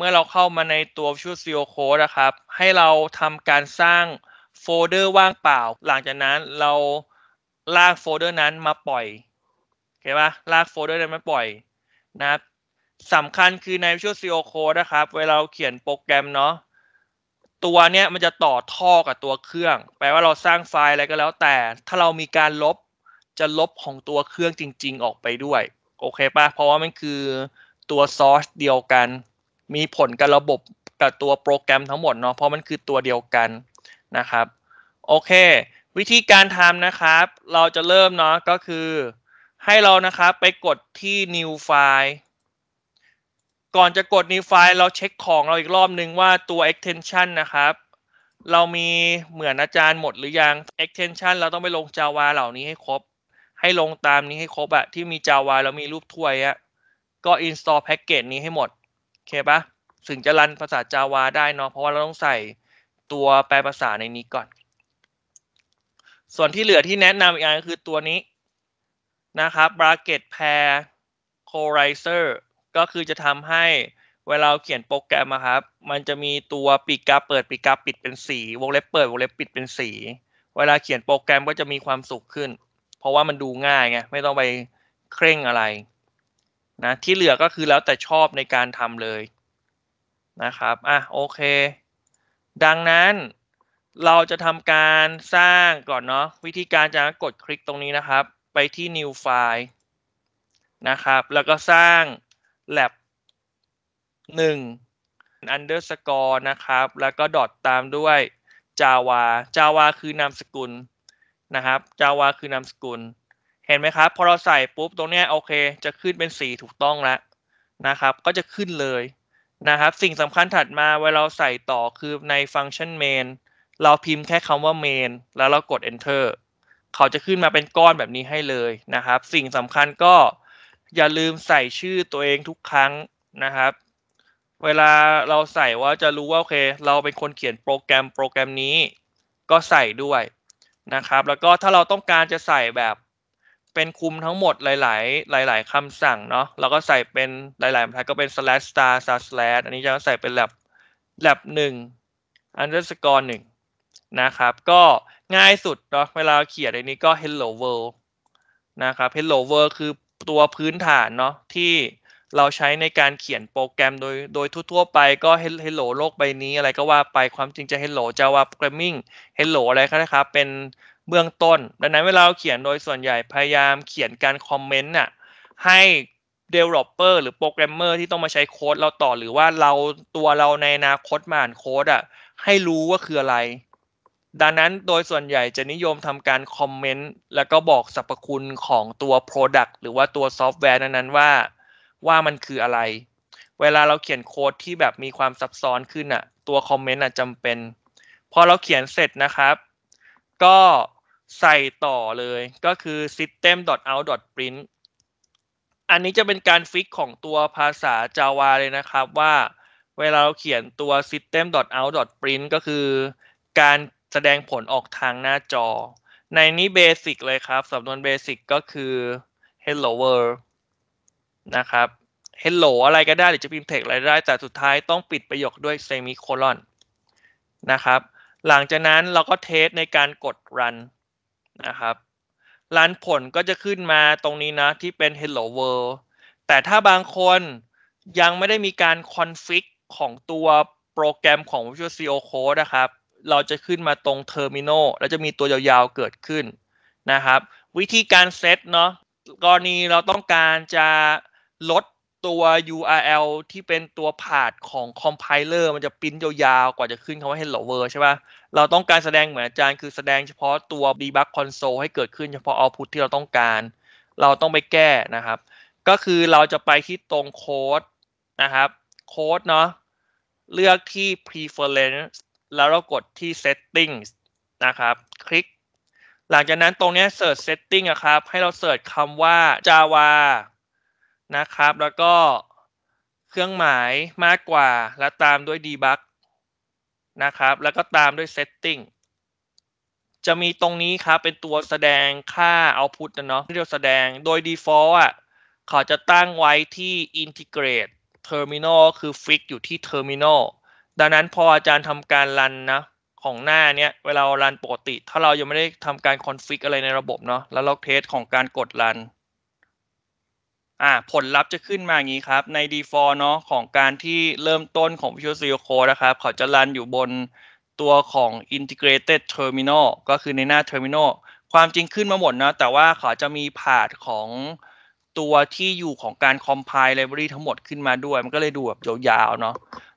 เมื่อเราเข้ามาในตัว Visual อโค Code นะครับ ให้เราทำการสร้างโฟลเดอร์ว่างเปล่า หลังจากนั้นเราลากโฟลเดอร์นั้นมาปล่อยเข้าใจปะลากโฟลเดอร์นั้นมาปล่อยนะครับสำคัญคือใน Visual อโค Code นะครับเวลาเราเขียนโปรแกรมเนาะ ตัวเนี้ยมันจะต่อท่อกับตัวเครื่อง แปลว่าเราสร้างไฟล์อะไรก็แล้วแต่ ถ้าเรามีการลบ จะลบของตัวเครื่องจริงๆ ออกไปด้วย โอเคปะ เพราะว่ามันคือตัวซอสเดียวกันมีผลกับระบบกับตัวโปรแกรมทั้งหมดเนาะเพราะมันคือตัวเดียวกันนะครับโอเค วิธีการทำนะครับ เราจะเริ่มเนาะก็คือ ให้เรานะครับไปกดที่ new file ก่อนจะกด new file เราเช็คของเราอีกรอบนึงว่าตัว extension นะครับ เรามีเหมือนอาจารย์หมดหรือยัง extension เราต้องไปลง Java เหล่านี้ให้ครบ ให้ลงตามนี้ให้ครบอะที่มี Java แล้วมีรูปถ้วยอะก็ install package นี้ให้หมดเคปะถึงจะรันภาษาจาวาได้เนาะ เพราะว่าเราต้องใส่ตัวแปลภาษาในนี้ก่อน ส่วนที่เหลือที่แนะนำอีกอย่ก็คือตัวนี้นะครับ bracket pair colorizer ก็คือจะทำให้เวลาเขียนโปรแกรมครับ มันจะมีตัวปีกกาเปิดปีกกาปิดเป็นสี วงเล็บเปิดวงเล็บปิดเป็นสี เวลาเขียนโปรแกรมก็จะมีความสุขขึ้น เพราะว่ามันดูง่ายไง ไม่ต้องไปเคร่งอะไรนะที่เหลือก็คือแล้วแต่ชอบในการทำเลยนะครับ อ่ะโอเค ดังนั้นเราจะทำการสร้างก่อนเนาะวิธีการจะกดคลิกตรงนี้นะครับ ไปที่ new file นะครับ แล้วก็สร้าง lab 1 underscore นะครับ แล้วก็ดอทตามด้วย java java คือนามสกุลนะครับ java คือนามสกุลเห็นไหมครับพอเราใส่ปุ๊บตรงเนี้ยโอเค จะขึ้นเป็นสีถูกต้องแล้วนะครับ ก็จะขึ้นเลยนะครับสิ่งสำคัญถัดมาเวลาใส่ต่อ คือในฟังก์ชัน main เราพิมพ์แค่คำว่า main แล้วเรากด enter เขาจะขึ้นมาเป็นก้อนแบบนี้ให้เลยนะครับ สิ่งสำคัญก็อย่าลืมใส่ชื่อตัวเองทุกครั้งนะครับ เวลาเราใส่ว่าจะรู้ว่าโอเค เราเป็นคนเขียนโปรแกรมโปรแกรมนี้ ก็ใส่ด้วยนะครับ แล้วก็ถ้าเราต้องการจะใส่แบบเป็นคุมทั้งหมดหลายๆ หลาย ๆคำสั่งเนาะ แล้วก็ใส่เป็นหลายๆบรรทก็เป็น slash star s t a slash อันนี้จะใส่เป็นแ a บแ a บหนึ่ง underscore หนึ่งนะครับ ก็ง่ายสุดเนาะเวลาเขียนอันนี้ก็ hello world นะครับ hello world คือตัวพื้นฐานเนาะที่เราใช้ในการเขียนโปรแกรมโดย โดยทั่วๆ ไปก็ hello โลกใบนี้อะไรก็ว่าไปความจริงจะ hello java programming hello อะไรก็ได้ครับ เป็นเบื้องต้น ดังนั้นเวลาเราเขียนโดยส่วนใหญ่พยายามเขียนการคอมเมนต์น่ะให้ developer หรือโปรแกรมเมอร์ที่ต้องมาใช้โค้ด เราต่อหรือว่าเราตัวเราในอนาคตมาอ่านโค้ดอ่ะให้รู้ว่าคืออะไร ดังนั้นโดยส่วนใหญ่จะนิยมทำการคอมเมนต์แล้วก็บอกสรรพคุณของตัว Product หรือว่าตัวซอฟต์แวร์นั้นๆว่า ว่ามันคืออะไร เวลาเราเขียนโค้ดที่แบบมีความซับซ้อนขึ้นอ่ะตัวคอมเมนต์อ่ะจำเป็น พอเราเขียนเสร็จนะครับ ก็ใส่ต่อเลยก็คือ system.out.print อันนี้จะเป็นการฟิกของตัวภาษา Java เลยนะครับ ว่าเวลาเราเขียนตัว system.out.print ก็คือการแสดงผลออกทางหน้าจอ ในนี้เบสิกเลยครับสำนวนเบสิกก็คือ hello world นะครับ hello อะไรก็ได้หรือจะพิมพ์ text อะไรได้ แต่สุดท้ายต้องปิดประโยคด้วย semicolon นะครับหลังจากนั้นเราก็เทสในการกด run นะครับ ร้านผลก็จะขึ้นมาตรงนี้นะที่เป็น hello world แต่ถ้าบางคนยังไม่ได้มีการคอนฟิกของตัวโปรแกรมของ Visual Studio Code นะครับ เราจะขึ้นมาตรง Terminal แล้วจะมีตัวยาวๆเกิดขึ้นนะครับ วิธีการเซตเนาะกรณีเราต้องการจะลดตัว URL ที่เป็นตัวผาดของคอมไพเลอร์มันจะปิ้นยาวๆ กว่าจะขึ้นคำว่า hello world ใช่ปะ่ะ เราต้องการแสดงเหมือน อาจารย์คือแสดงเฉพาะตัว debug console ให้เกิดขึ้นเฉพาะ output ที่ เรา ต้องการ เราต้องไปแก้ นะครับ ก็คือเราจะไปที่ตรงโค้ดนะครับ โค้ดเนาะ เลือกที่ preference แล้วเรากดที่ settings นะครับ คลิก หลังจากนั้นตรงนี้ search setting อะครับ ให้เรา search คำว่า java นะครับ แล้วก็เครื่องหมายมากกว่าและตามด้วย debug นะครับ แล้วก็ตามด้วย setting จะมีตรงนี้ครับ เป็นตัวแสดงค่า output นะเนาะที่เราแสดงโดย default อ่ะเขาจะตั้งไว้ที่ integrate terminal คือ fix อยู่ที่ terminal ดังนั้นพออาจารย์ทำการรันนะ ของหน้าเนี้ย เวลาเรารันปกติ ถ้าเรายังไม่ได้ทำการ Config อะไรในระบบเนาะแล้วเราเทสของการกดรันอ่าผลลัพธ์จะขึ้นมาอย่างนี้ครับ ใน default เนาะของการที่เริ่มต้นของ Visual Studio Code นะครับ เขาจะรันอยู่บนตัวของ integrated terminal ก็คือในหน้า terminal ความจริงขึ้นมาหมดนะแต่ว่าเขาจะมีผาดของตัวที่อยู่ของการ compile library ทั้งหมดขึ้นมาด้วย มันก็เลยดูแบบยาวๆ เนาะ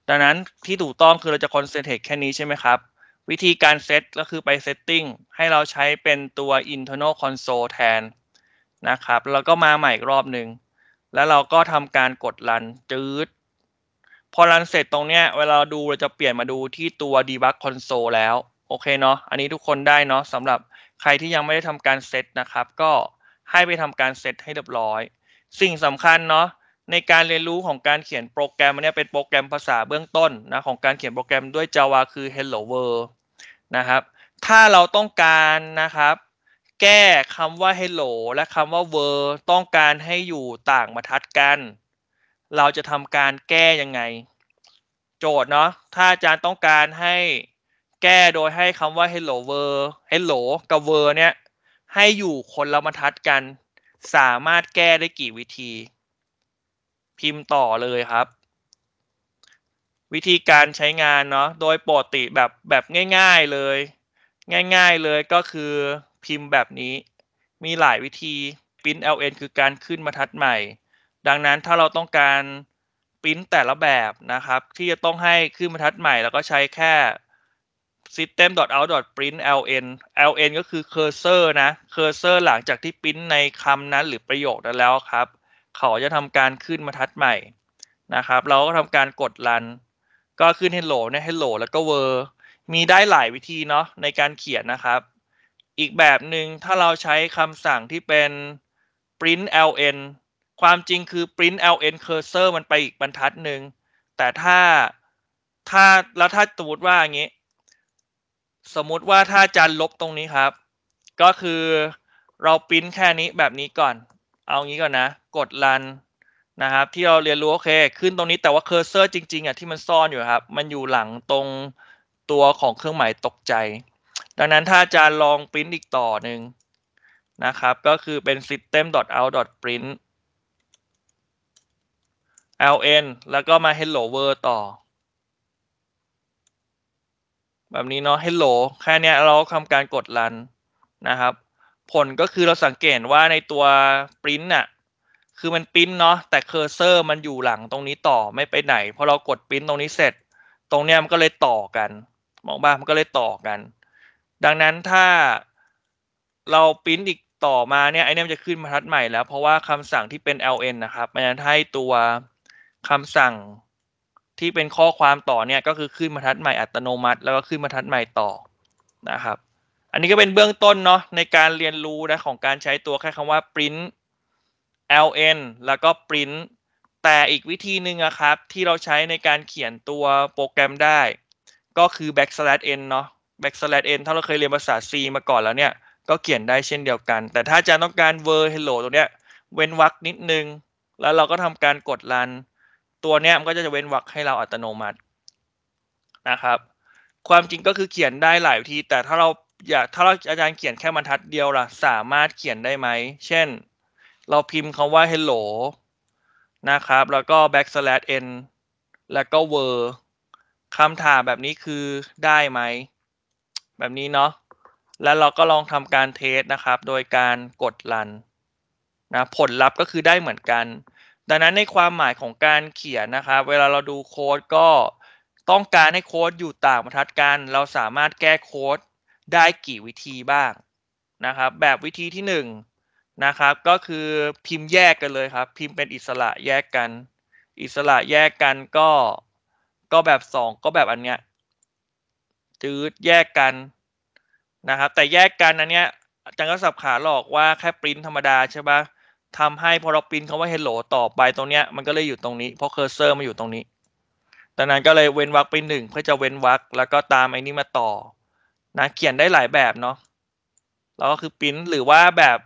ดังนั้นที่ถูกต้องคือเราจะ concentrate แค่นี้ใช่ไหมครับ วิธีการเซตก็คือไป setting ให้เราใช้เป็นตัว internal console แทนนะครับแล้วก็มาใหม่อีกรอบหนึ่งแล้วเราก็ทำการกดรันจืดพอรันเสร็จตรงเนี้ยเวลาดูเราจะเปลี่ยนมาดูที่ตัว debug console แล้วโอเคเนาะอันนี้ทุกคนได้เนาะสำหรับใครที่ยังไม่ได้ทำการเซตนะครับ ก็ให้ไปทำการเซตให้เรียบร้อย สิ่งสำคัญเนาะในการเรียนรู้ของการเขียนโปรแกรมเนี่ยเป็นโปรแกรมภาษาเบื้องต้นนะของการเขียนโปรแกรมด้วย Java คือ Hello World นะครับ ถ้าเราต้องการนะครับแก้คำว่า hello และคำว่า were ต้องการให้อยู่ต่างบรรทัดกัน เราจะทำการแก้ยังไง โจทย์เนาะ ถ้าอาจารย์ต้องการให้แก้โดยให้คำว่า hello were hello กับ were เนี่ยให้อยู่คนละบรรทัดกัน สามารถแก้ได้กี่วิธี พิมพ์ต่อเลยครับ วิธีการใช้งานเนาะ โดยปกติแบบแบบง่าย ๆเลย ง่ายๆเลยก็คือพิมพ์แบบนี้มีหลายวิธีพิิ้น LN คือการขึ้นบรรทัดใหม่ ดังนั้นถ้าเราต้องการพิิ้นแต่ละแบบนะครับ ที่จะต้องให้ขึ้นบรรทัดใหม่แล้วก็ใช้แค่ system.out.println ln ก็คือเคอร์เซอร์นะเคอร์เซอร์หลังจากที่พิิ้นในคำนั้นหรือประโยคนั้นแล้วครับเขาจะทำการขึ้นบรรทัดใหม่นะครับ เราก็ทำการกดรันก็ขึ้น hello เนี่ย hello แล้วก็ world มีได้หลายวิธีเนาะในการเขียนนะครับอีกแบบหนึง่งถ้าเราใช้คำสั่งที่เป็น print ln ความจริงคือ print ln cursor มันไปอีกบรรทัดหนึ่ง แต่ถ้า ถ้าแล้วถ้าสมมติว่าอย่างนี้ สมมติว่าถ้าจะลบตรงนี้ครับ ก็คือเรา print แค่นี้แบบนี้ก่อน เอางี้ก่อนนะ กด run นะครับที่เราเรียนรู้โอเค ขึ้นตรงนี้แต่ว่าเคอร์เซอร์จริงๆอ่ะที่มันซ่อนอยู่ครับ มันอยู่หลังตรงตัวของเครื่องหมายตกใจดังนั้นถ้าอาจารย์ลองปริ้นอีกต่อหนึ่งนะครับก็คือเป็น system.out.print ln แล้วก็มา hello world ต่อ แบบนี้เนาะ hello แค่นี้เราทำการกดรันนะครับ ผลก็คือเราสังเกตว่าในตัว print น่ะคือมันปริ้นเนาะแต่เคอร์เซอร์มันอยู่หลังตรงนี้ต่อไม่ไปไหนพอเรากดปริ้นตรงนี้เสร็จ ตรงเนี้ยมันก็เลยต่อกัน มองบ้ามันก็เลยต่อกันดังนั้นถ้าเราปริ้นอีกต่อมาเนี่ยไอเนี่ยมันจะขึ้นมาทัดใหม่แล้ว เพราะว่าคำสั่งที่เป็น ln นะครับมันจะให้ตัวคำสั่งที่เป็นข้อความต่อเนี่ยก็คือขึ้นมาทัดใหม่อัตโนมัติ แล้วก็ขึ้นมาทัดใหม่ต่อนะครับ อันนี้ก็เป็นเบื้องต้นเนาะในการเรียนรู้นะของการใช้ตัวแค่คำว่า print ln แล้วก็ print แต่อีกวิธีหนึ่งนะครับที่เราใช้ในการเขียนตัวโปรแกรมได้ ก็คือ backslash n เนาะ backslash n ถ้าเราเคยเรียนภาษา C มาก่อนแล้วเนี่ย ก็เขียนได้เช่นเดียวกัน แต่ถ้าอาจารย์ต้องการ ver hello ตัวเนี้ย เว้นวรรคนิดนึง แล้วเราก็ทำการกดรัน ตัวเนี้ยมันก็จะเว้นวรรคให้เราอัตโนมัตินะครับ ความจริงก็คือเขียนได้หลายวิธี แต่ถ้าเราอยาก ถ้าเราอาจารย์เขียนแค่บรรทัดเดียวล่ะ สามารถเขียนได้ไหม เช่น เราพิมพ์คำว่า hello นะครับ แล้วก็ backslash n แล้วก็ ver คำถามแบบนี้คือได้ไหมแบบนี้เนาะ แล้วเราก็ลองทำการเทสนะครับ โดยการกดรันนะ ผลลัพธ์ก็คือได้เหมือนกัน ดังนั้นในความหมายของการเขียนนะครับ เวลาเราดูโค้ดก็ต้องการให้โค้ดอยู่ต่างบรรทัดกัน เราสามารถแก้โค้ด ได้กี่วิธีบ้างนะครับ แบบวิธีที่1นนะครับ ก็คือพิมพ์แยกกันเลยครับ พิมพ์เป็นอิสระแยกกัน อิสระแยกกันก็ก็แบบ 2 ก็แบบอันเนี้ยจืดแยกกันนะครับแต่แยกกันอันเนี้ยจังก็สับขาหลอกว่าแค่ปริ้นธรรมดาใช่ปะทำให้พอเราปริ้นคาว่า hello ต่อไปตรงเนี้ยมันก็เลยอยู่ตรงนี้ เพราะเคอร์เซอร์มาอยู่ตรงนี้ดังนั้นก็เลยเว้นวรรคไปหนึ่งเพื่อจะเว้นวรรคแล้วก็ตามไอ้นี้มาต่อนะเขียนได้หลายแบบเนาะแล้วก็คือปริ้นหรือว่าแบบ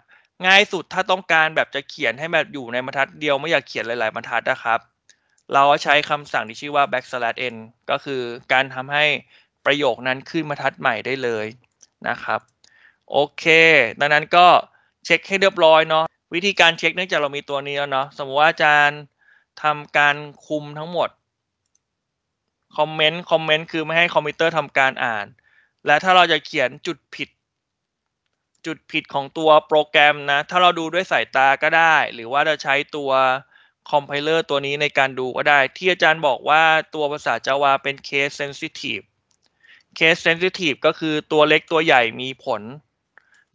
ง่ายสุดถ้าต้องการแบบจะเขียนให้แบบอยู่ในบรรทัดเดียวไม่อยากเขียนหลายๆบรรทัดนะครับ เราใช้คำสั่งที่ชื่อว่า backslash n ก็คือการทำให้ประโยคนั้นขึ้นมาทัดใหม่ได้เลยนะครับ โอเค ดังนั้นก็เช็คให้เรียบร้อยเนาะวิธีการเช็คเนื่องจากเรามีตัวนี้แล้วเนาะสมมติว่าอาจารย์ทำการคุมทั้งหมด คอมเมนต์คอมเมนต์คือไม่ให้คอมพิวเตอร์ทำการอ่าน และถ้าเราจะเขียนจุดผิด จุดผิดของตัวโปรแกรมนะ ถ้าเราดูด้วยสายตาก็ได้ หรือว่าจะใช้ตัวคอมไพเลอร์ตัวนี้ในการดูก็ได้ ที่อาจารย์บอกว่าตัวภาษาจาวาเป็น case sensitive คสเซนซิทีฟก็คือตัวเล็กตัวใหญ่มีผล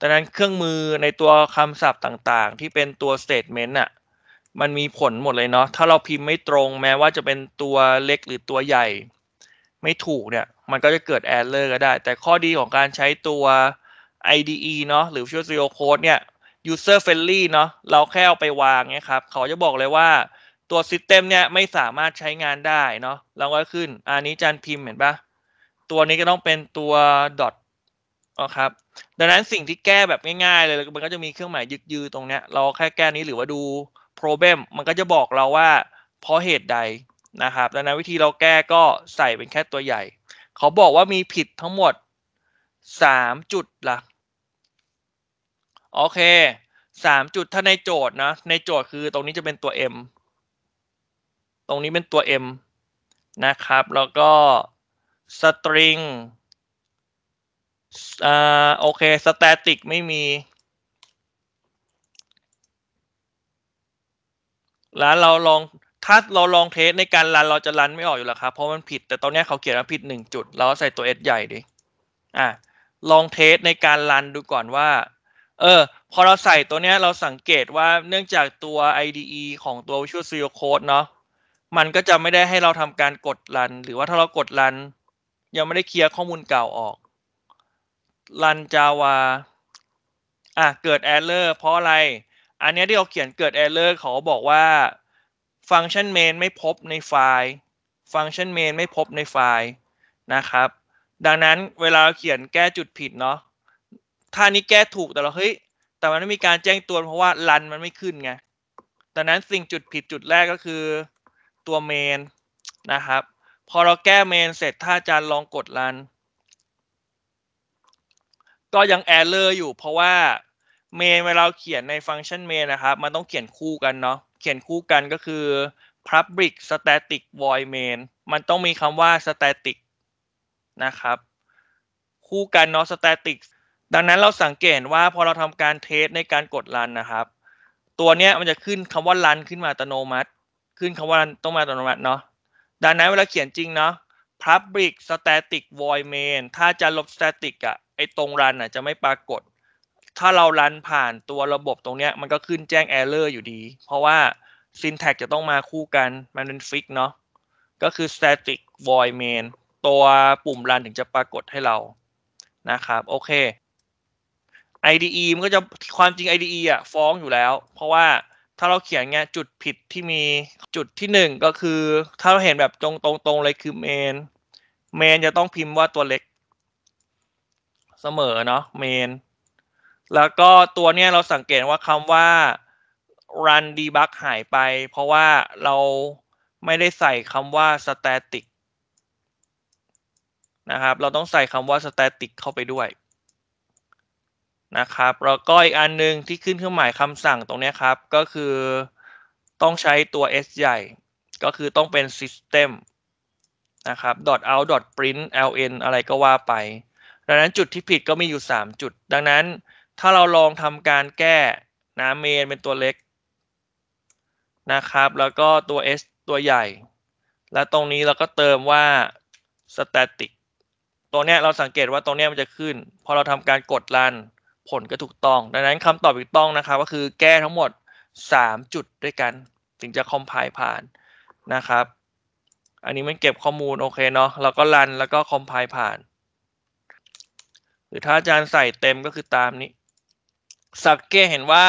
ดังนั้นเครื่องมือในตัวคำศัพท์ต่างๆ ที่เป็นตัวสเตทเมนต์อ่ะมันมีผลหมดเลยเนาะ ถ้าเราพิมพ์ไม่ตรงแม้ว่าจะเป็นตัวเล็กหรือตัวใหญ่ไม่ถูกเนี่ยมันก็จะเกิดแอร์เลอร์ก็ได้ แต่ข้อดีของการใช้ตัว IDE เนาะหรือ Visual Studio Code เนี่ย user friendly เนาะ เราแค่เอาไปวางเนี่ยครับเขาจะบอกเลยว่าตัว system เนี่ยไม่สามารถใช้งานได้เนาะเราก็ขึ้น อันนี้จานพิมพ์เห็นปะตัวนี้ก็ต้องเป็นตัวดอทนะครับ ดังนั้นสิ่งที่แก้แบบง่ายๆเลย มันก็จะมีเครื่องหมายยึกยือตรงเนี้ย เราแค่แก้นี้หรือว่าดู problem มันก็จะบอกเราว่าเพราะเหตุใดนะครับดังนั้นวิธีเราแก้ก็ใส่เป็นแค่ตัวใหญ่ เขาบอกว่ามีผิดทั้งหมด 3 จุดละโอเค 3 จุดถ้าในโจทย์นะในโจทย์คือตรงนี้จะเป็นตัว m ตรงนี้เป็นตัว m นะครับแล้วก็สตริงอ่าโอเคสแตติกไม่มี แล้วเราลอง ถ้าเราลองเทสในการรันเราจะรันไม่ออกอยู่แล้วครับ เพราะมันผิด แต่ตอนนี้เขาเขียนว่าผิดหนึ่งจุด เราใส่ตัวเอสใหญ่ดิ อ่ะลองเทสในการรันดูก่อนว่า เออ พอเราใส่ตัวเนี้ย เราสังเกตว่าเนื่องจากตัว IDE ของตัว Visual Studio Code เนาะมันก็จะไม่ได้ให้เราทำการกดรัน หรือว่าถ้าเรากดรันยังไม่ได้เคลียร์ข้อมูลเก่าออกรันจาวาอ่ะ เกิดเ r อร์เพราะอะไร อันนี้ที่เราเขียนเกิดเ r อร์เขาบอกว่าฟังก์ชันเมนไม่พบในไฟล์ ฟังก์ชันเมนไม่พบในไฟล์นะครับ ดังนั้นเวลาเราเขียนแก้จุดผิดเนาะ ถ้านี้แก้ถูกแต่เราเฮ้ย แต่มันไม่มีการแจ้งตัวเพราะว่ารันมันไม่ขึ้นไงดังนั้นสิ่งจุดผิดจุดแรกก็คือตัวเมนนะครับพอเราแก้เมนเสร็จถ้าอาจารย์ลองกดรันก็ยังแอร์เลอร์อยู่เพราะว่าเมนเวลาเขียนในฟังก์ชันเมนนะครับมันต้องเขียนคู่กันเนาะเขียนคู่กันก็คือ public static void main มันต้องมีคำว่า static นะครับ คู่กันเนาะ static ดังนั้นเราสังเกตว่าพอเราทำการเทสในการกดรันนะครับตัวเนี้ยมันจะขึ้นคำว่ารันขึ้นมาอัตโนมัติ ขึ้นคำว่ารันต้องมาอัตโนมัติเนาะดังนั้นเวลาเขียนจริงเนาะ public static void main ถ้าจะลบ static อะไอตรงรันอะจะไม่ปรากฏ ถ้าเรารันผ่านตัวระบบตรงเนี้ยมันก็ขึ้นแจ้ง error อยู่ดี เพราะว่า syntax จะต้องมาคู่กันมันเป็นฟิกเนาะ ก็คือ static void main ตัวปุ่มรันถึงจะปรากฏให้เรา นะครับ โอเค IDE มันก็จะความจริง IDE อ่ะฟ้องอยู่แล้ว เพราะว่าถ้าเราเขียนเงี้ยจุดผิดที่มีจุดที่หนึ่งก็คือถ้าเราเห็นแบบตรงตรงตรงเลยคือเมนเมนจะต้องพิมพ์ว่าตัวเล็กเสมอเนาะเมนแล้วก็ตัวเนี้ยเราสังเกตว่าคำว่า run debug หายไป เพราะว่าเราไม่ได้ใส่คำว่า static นะครับ เราต้องใส่คำว่า static เข้าไปด้วยนะครับแล้วก็อีกอันนึง ที่ขึ้นเครื่องหมายคำสั่งตรงนี้ครับ ก็คือต้องใช้ตัว s ใหญ่ ก็คือต้องเป็น system นะครับ .out .print ln อะไรก็ว่าไป ดังนั้นจุดที่ผิดก็มีอยู่ 3 จุด ดังนั้นถ้าเราลองทำการแก้นะเมนเป็นตัวเล็กนะครับแล้วก็ตัว s ตัวใหญ่ และตรงนี้เราก็เติมว่า static ตัวเนี้ยเราสังเกตว่าตรงเนี้ยมันจะขึ้น พอเราทำการกดรันผลก็ถูกต้อง ดังนั้นคำตอบถูกต้องนะครับ ก็คือแก้ทั้งหมด 3 จุดด้วยกัน ถึงจะคอมไพล์ผ่านนะครับ อันนี้มันเก็บข้อมูลโอเคเนาะแล้วก็รันแล้วก็คอมไพล์ผ่าน หรือถ้าอาจารย์ใส่เต็มก็คือตามนี้สักเกตเห็นว่า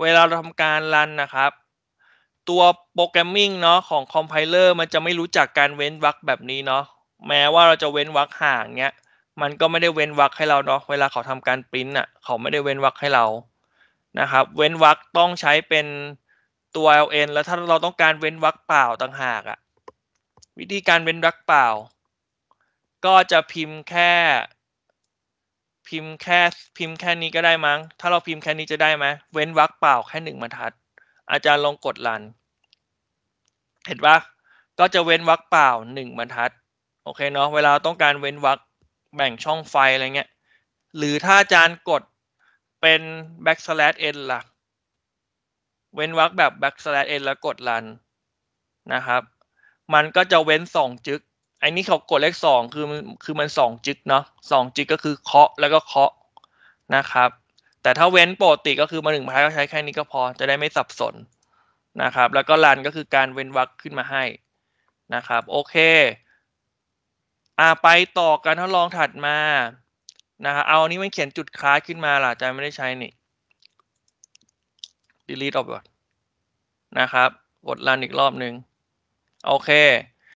เวลาเราทำการรันนะครับ ตัวโปรแกรมมิ่งเนาะของคอมไพเลอร์มันจะไม่รู้จักการเว้นวรรคแบบนี้เนาะแม้ว่าเราจะเว้นวรรคห่างเนี้ยมันก็ไม่ได้เว้นวรรคให้เราเนาะ เวลาเขาทำการปริ้นอ่ะ เขาไม่ได้เว้นวรรคให้เรา นะครับ เว้นวรรคต้องใช้เป็นตัว ln แล้วถ้าเราต้องการเว้นวรรคเปล่าต่างหากอ่ะ วิธีการเว้นวรรคเปล่า ก็จะพิมพ์แค่ พิมพ์แค่ พิมพ์แค่นี้ก็ได้มั้ง ถ้าเราพิมพ์แค่นี้จะได้ไหมเว้นวรรคเปล่าแค่หนึ่งบรรทัด อาจารย์ลองกดรัน เห็นปะก็จะเว้นวรรคเปล่าหนึ่งบรรทัด โอเคเนาะ เวลาต้องการเว้นวรรคแบ่งช่องไฟอะไรเงี้ย หรือถ้าอาจารย์กดเป็น backslash n ล่ะ เว้นวรรคแบบ backslash n แล้วกด run นะครับ มันก็จะเว้นสองจึกไอ้นี่เขากดเลขสองคือมันคือมันสองจึกเนาะสองจึกก็คือเคาะแล้วก็เคาะนะครับ แต่ถ้าเว้นปกติก็คือมาหนึ่งพายก็ใช้แค่นี้ก็พอ จะได้ไม่สับสนนะครับ แล้วก็รันก็คือการเว้นวรรคขึ้นมาให้นะครับ โอเค่าไปต่อกันทดลองถัดมานะครับเอาอันนี้มันเขียนจุดคล้าสขึ้นมาล่ะจะไม่ได้ใช้นี่ delete ออกไปนะครับ กดรันอีกรอบหนึ่งโอเค